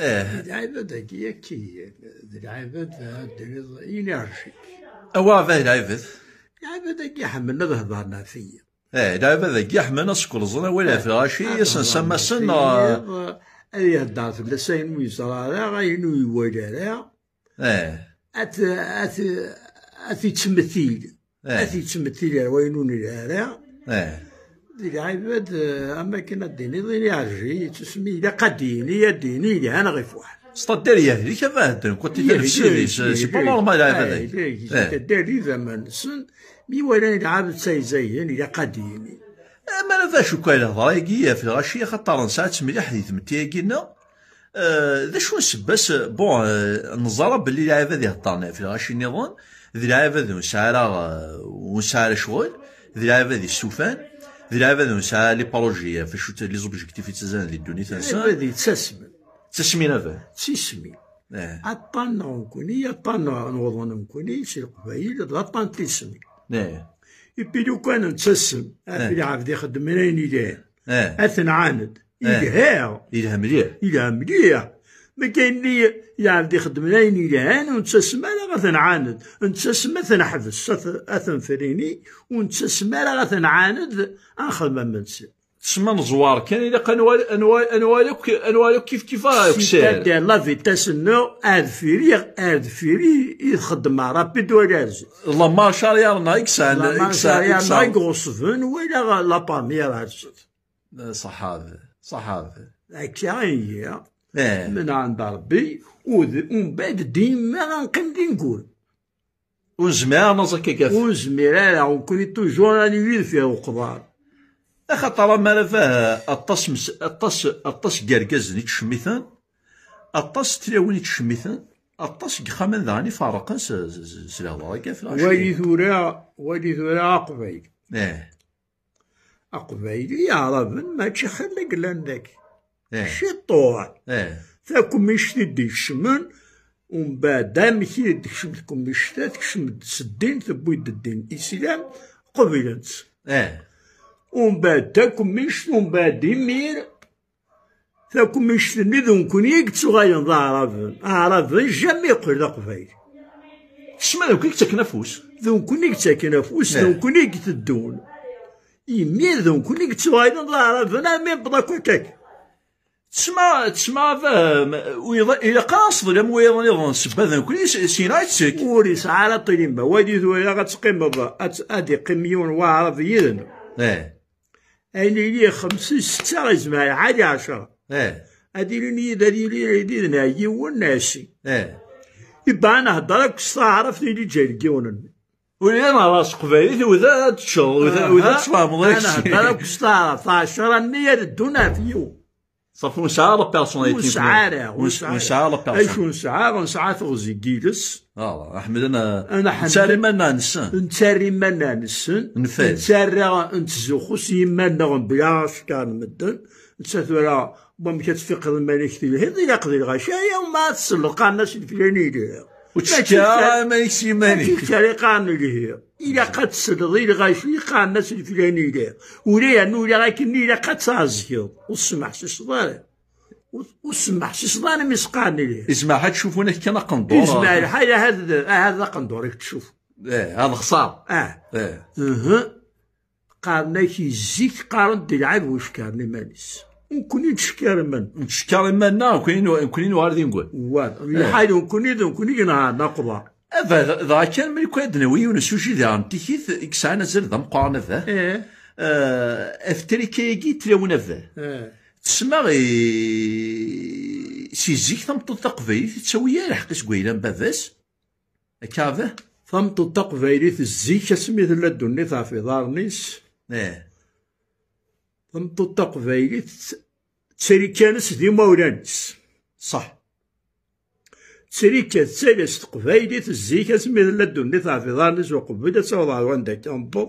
ايه العباد هكي هكي العباد ينرشي اوا العباد العباد هكي حملنا ظهرنا فيا ايه العباد هكي حملنا زنا ولا ايه ات ات ايه ديك عباد آه، اما كنا ديني ديني عرجي تسمي الى قديني يا ديني الى انا غير واحد ستا الداريه هذيك ما هدن كنت تمشي سي با نورمال هذاك الداري زعما سن مي ولا زي يعني الى قديني إيه، ما انا فاش وكاين الهضره يجي في الغاشيه خاطر ساعات تملي حديث متي قلنا إيه، ذا شو بس بون إيه، نظرة باللي لعيبة هذه هضرنا في الغشي النظام ذي لعيبة ذي آه، ونسعر ونسعر شغل ذي لعيبة ذي السوفان دي لعبه نسعى لي باروجي فاش لي زوبجيكتيف تاعنا اللي الدنيا تنسى هذه تسسم تسمي فيه تسمي عطان نكوني عطان نوضو نكوني سي القبائل عطان تسمي ايه يبي لو كان نتسم ابي عبد يخدم منين يدير عاند يدها يدها مليح يدها مليح يعني ما كاين لي عبدي خدمنا لين لهان ونتا لا غتنعاند نتا سما تنحبس اثنفريني ونتا لا غتنعاند انخدم منسي تسمى نزوار كان قال انوال انوال انوالك انوالك كيف راك كسير سيتي لا فيتاس نو اد فيري اد فيري يخدم رابيد ولا لا مارشال يارنا اكسان اكسان غوس غوسفن ولا لا بامير صح هذا صح هذا هكا إيه. من عند ربي ومن بعد ديما غنقيم اللي نقول ونجمع نصك كاف ونجمع لا وكوني توجور راني ويل فيها وقضار خاطر ما فيها الطاس مس... الطاس الطاس كركز نتشميثان الطاس تلاوين تشميثان الطاس خامان ذاني فارقا الله كاف ولي ثورا ولي ثورا قبيل اه قبيل يا رب ما تشخر لك لانك الشيطان إيه. إيه. تاكم يشتد يكشمن ومن بعد دام كي تكشم لكم مشتا تكشم الدين تبويد الدين الاسلام قبلت اه ومن بعد تاكم مشت ومن بعد يمير تاكم مشت نذن كون يكتسو غايا ضا عرفن عرفن جامي يقول قبيل تسمع ذوك يكتاكنا فوس ذون كون يكتاكنا فوس إيه. ذون كون يكتدون يمير ذون كون يكتسو غايا ضا عرفن امين بضاكو كاك تسمع تسمع فاهم ويلا قاصد لا مويض سبا سباذا كل شي رايتسك وري سعى لا با وادي ثويلا غتقيم مبا ادي قميون في يدن ايه اين لي خمسة ستة رزمة عادي عشرة ايه ادي لي ادي لي يدن يون ناسي ايه يبقى انا هضرك عرفتني اللي جاي ويلي انا راس قبيلي وذا تشغل وذا تفهم انا هضرك 19 النية الدنيا في يوم صافي ونسعى لا بيرسوناليتي ونسعى ونسعى لا بيرسون اي ونسعى ونسعى ثوزي كيلس اه احمد انا انا حمد نتاري مانا نسن نتاري مانا نسن نفاد نتاري نتزوخوس يمانا بلاش كان مدن نتاثر بامكا تفيق الملك تيلي هذي لا قدر غشايا وما تسلق الناس الفلاني وتشكى مانيكش ماني تالي قارن اللي هي إلا قد تسلضي الغاشي قارن الناس الفلاني لا ولا يعني ولا غاكن إلا قد تعزيض وسمح شي صدر وسمح شي صدر مي سقارن اللي اسمع هاد تشوفونا كان قندور اسمع الحاجة هذا هذا قندور راك تشوف إيه، اه هذا خصار اه اه قارنا كي زيك قارن تلعب العاب واش كارني مانيس ونكوني تشكر من نتشكر منا ونكوني نكوني غادي نقول الحال إيه. ونكوني جنا نقضى افا ذا كان من كاد نوي ونسوجي ذا نتيكيث كسانا زر ذا مقارن ذا ايه آه، افتري كيكي تلاونا ذا إيه. تسمى إيه، سي زيك تمطط تقبيليت تساوي لحق سكويلا بافاس ثم تمطط تقبيليت زيك اسمي لا الدنيا في دارنيس ايه تمطط تقفايلت تسريكانس دي مولانس صح تسريكا تسالس تقفايلت الزيكا سميت لا دوني ثافي ظانس وقبدا تصوضا وندا تمبو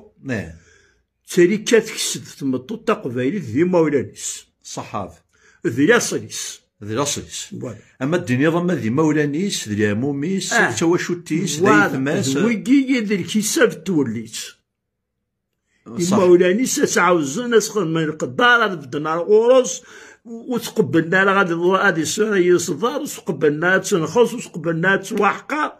تسريكا تكسد تمطط تقفايلت دي مولانس صح ذي لاصليس ذي لاصليس اما الدنيا ضما ذي مولانيس ذي موميس آه. توا شوتيس ذي ثماس ويكي ذي الكيسه تولي يما ولاني سعاوزن اسخن من القدار هذا بدنا الغروس وتقبلنا غادي غادي يصدر وتقبلنا تنخص وتقبلنا توحقه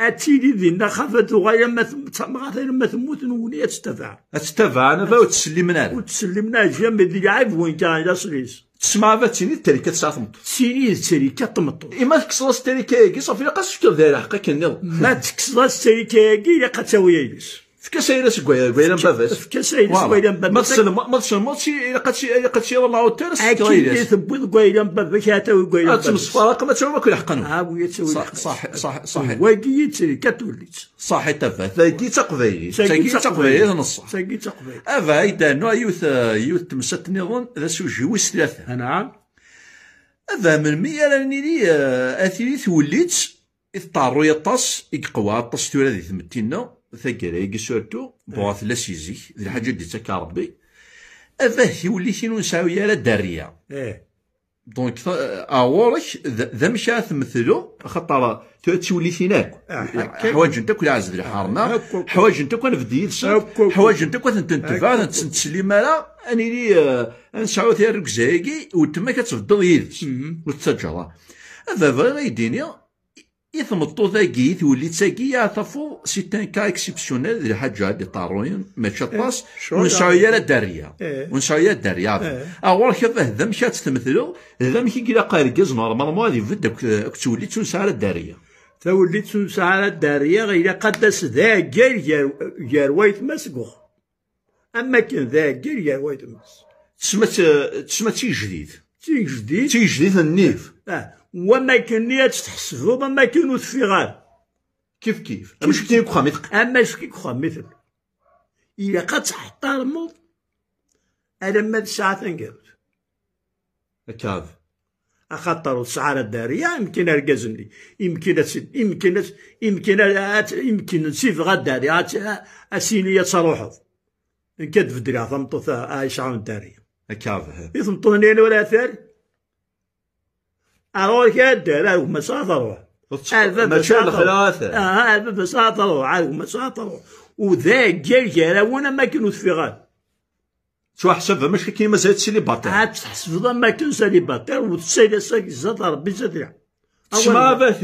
اتيلي دينا خافت غايا ما تمغاثر ما تموت نولي تستفع تستفع انا فا وتسلمنا وتسلمنا جا ما عيب وين كان لا صريس تسمع فا تسيني التريكة تسع تمط تسيني التريكة تمط اما تكسر التريكة ياكي صافي لا قاس تفكر داير حقك النظام ما تكسر التريكة ياكي لا قتاوي يلبس في كسايرة سكويرة كويرة مبافاس في كسايرة سكويرة مبافاس ما تسلم ما تسلم ما شي قاتشي والله وترس اكيد ثبوت كويرة مبافاس حتى كويرة تسلم تمس فراق ما تسوي كل حقن ها ويا تسوي صح صح صح صح وكيت كتوليت صح تفات تاكي تقبيلي تاكي تقبيلي نص تاكي تقبيلي افا يدانو يوث يوث تمسات نظن ذا سوجي ويس ثلاثة نعم افا من مي راني لي اثيري وليت يطارو يطاس يقوى طاس تورا ذي ثمتينا ثقري يقسرتو إيه. بواث لا سيزي ذي الحاجة دي تكا ربي أفاه يولي شنو نساوي على الدريه إيه دونك اورك آه، ذا مشى تمثلو خطر تولي فيناك آه، حوايج انت كل عزل حارنا حوايج انت كون بديت حوايج انت كون تنتفع تسلي مالا اني لي آه، نسعو ثير ركزايكي وتما كتفضل يدس وتسجل هذا فغا يديني إثم الطوضة قيث واللي يا يعطفو سيتان كا اكسيبسيونيل ذي حاجة إيه، إيه. إيه. هادي طاروين ما شطاس ونشاوية لا دارية ونشاوية دارية أول خيضة هذم شات تمثلو ذا مشي كيلا قايركز نورمالمون مو هذي كتولي تنسى على الدارية تولي تنسى على الدارية غير قدس ذا جير يا ويت مسكوخ أما كان ذا جير جير ويت مسقوخ تسمى تسمى تي جديد تي جديد تي جديد النيف آه. وما كنيات تحسبو وما كانوا تفيغار كيف كيف اما شكي يكخا مثلك اما شكي يكخا مثلك الا قد تحترمو انا ما الساعه تنقلب كاف اخطر السعاره الداريه يمكن ارقزني يمكن أسد يمكن أسد يمكن أسد يمكن نسيف غداري اسينيا تروحو نكذب دري عظمتو عايش عاون الداريه كاف ثمطو هنا ولا ثاني أروح كده لا مساطرة مشان ثلاثة آه مساطرة عارف مساطرة وذاك جرجرة وأنا ما كنت في غال شو حسبها مش كي آه، ما مسألة سيلي باطل عاد تحسبها ما كنت سيلي باطل وتسيلي ساكي زطر بزطر تسمى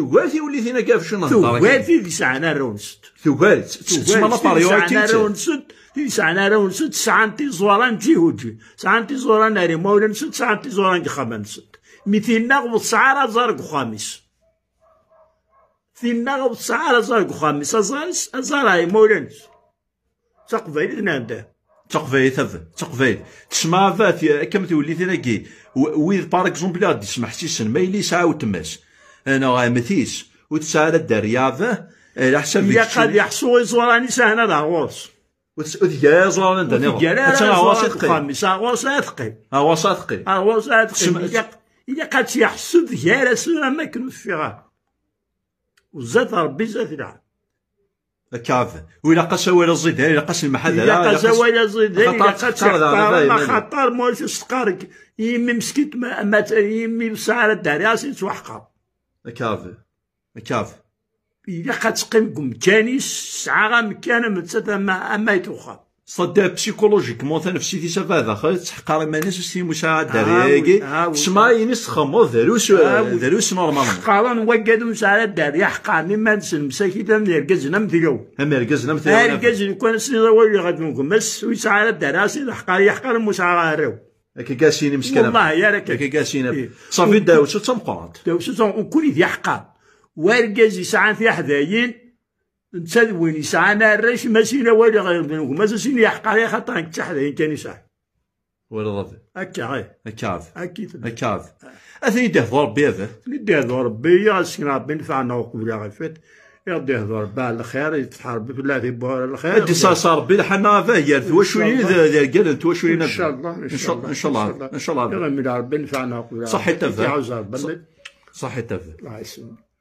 ثوالثي ولي ثينا كاف شنو نهضر ثوالثي ذي ساعنا رونست ثوالث تسمى لاباريو ساعنا رونست ذي ساعنا رونست ساعة تي زوران تي هوجي ساعة تي زوران ناري مولا نست ساعنا تي زوران خبا نست مثلنا وتسعة زرق وخامس مثلنا وتسعة زرق خامس أزارس أزاراي مولانس تقفيل نادا تقفيل ثف تقفيل تسمع فات كم تولي ثلاكي ويذ باغ اكزومبل غادي تسمح سيسن ما يليش عاود تماس أنا غامثيس وتسعة الدريافة على حسب يا قد يحصو يزوراني سهنا لهورس وتسأل زوران داني وتسأل غواصات قيم غواصات قيم غواصات قيم غواصات قيم إلا قالت يحسد جالسنا ما كنفيغاه وزاد ربي زاد العام كاف ولا قاس ولا زيد الا قاس المحل لا قاس ولا زيد الا قاس ما خطر مولف سقارك يمي مسكيت ما مات يمي بسعر الدار أسي توحقر كاف كاف الا قاتقيم كمكاني ساعه مكان متسد ما ما يتوخا صداه في تنفسيتي سافا هذا خاطر تحقر مانيس سي مساعد داريكي تسمع ينس خمو داروش داروش نورمال حقارا وقد مساعد داري حقا مما نسن مساكي تم يرقزنا مثيو هم يرقزنا مثيو رقزنا كون سني روي غادي نكمس ويساعد داري سي حقا يحقر مساعد رو كي كاسيني مسكين والله يا راك كي كاسيني إيه. صافي داوسو تمقعد داوسو وكل ذي حقا وارقز يسعان في حدايين انت وين يسعانا الريش ما سينا والي غير بينكم ما سينا يحقا عليه خاطر هاك تحذين كان يسعى ولا ضد هكا غي هكا هكا هكا اثني دهضو ربي هذا اثني دهضو ربي يا سين ربي نفعنا وقبل غير فات يرضي يهضر ربي على الخير يتحر بالله في بوهر الخير ادي صار صار ربي لحنا فيه يرث حنا وين توشوني قال انت توشوني ان شاء الله ان شاء الله ان شاء الله ان شاء الله يلا من ربي نفعنا وقبل صحيت تفهم صحي تفهم الله يسلمك